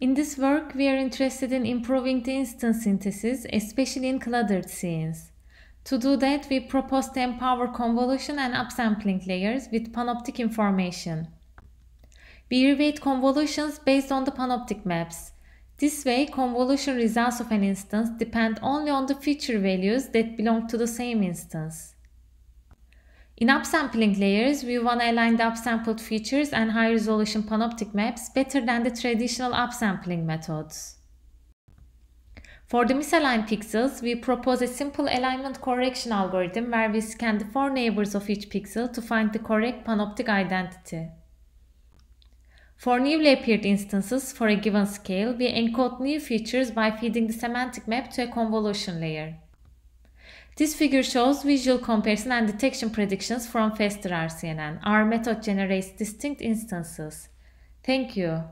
In this work, we are interested in improving the instance synthesis, especially in cluttered scenes. To do that, we propose to empower convolution and upsampling layers with panoptic information. We reweight convolutions based on the panoptic maps. This way, convolution results of an instance depend only on the feature values that belong to the same instance. In upsampling layers, we want to align the upsampled features and high resolution panoptic maps better than the traditional upsampling methods. For the misaligned pixels, we propose a simple alignment correction algorithm where we scan the four neighbors of each pixel to find the correct panoptic identity. For newly appeared instances for a given scale, we encode new features by feeding the semantic map to a convolution layer. This figure shows visual comparison and detection predictions from FASTER RCNN. Our method generates distinct instances. Thank you.